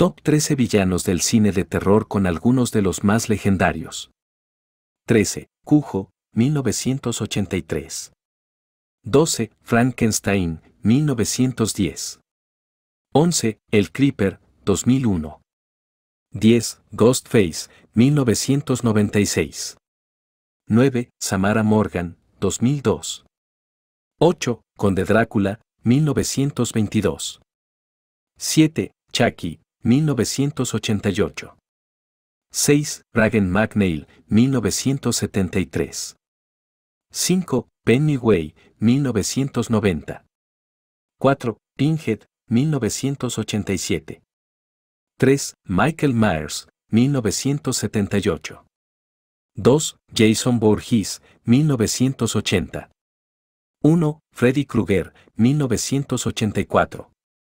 Top 13 villanos del cine de terror con algunos de los más legendarios. 13. Cujo, 1983. 12. Frankenstein, 1910. 11. El Creeper, 2001. 10. Ghostface, 1996. 9. Samara Morgan, 2002. 8. Conde Drácula, 1922. 7. Chucky, 1988. 6. Ragen McNeil, 1973. 5. Penny Way, 1990. 4. Pinhead, 1987. 3. Michael Myers, 1978. 2. Jason Voorhees, 1980. 1. Freddy Krueger, 1984.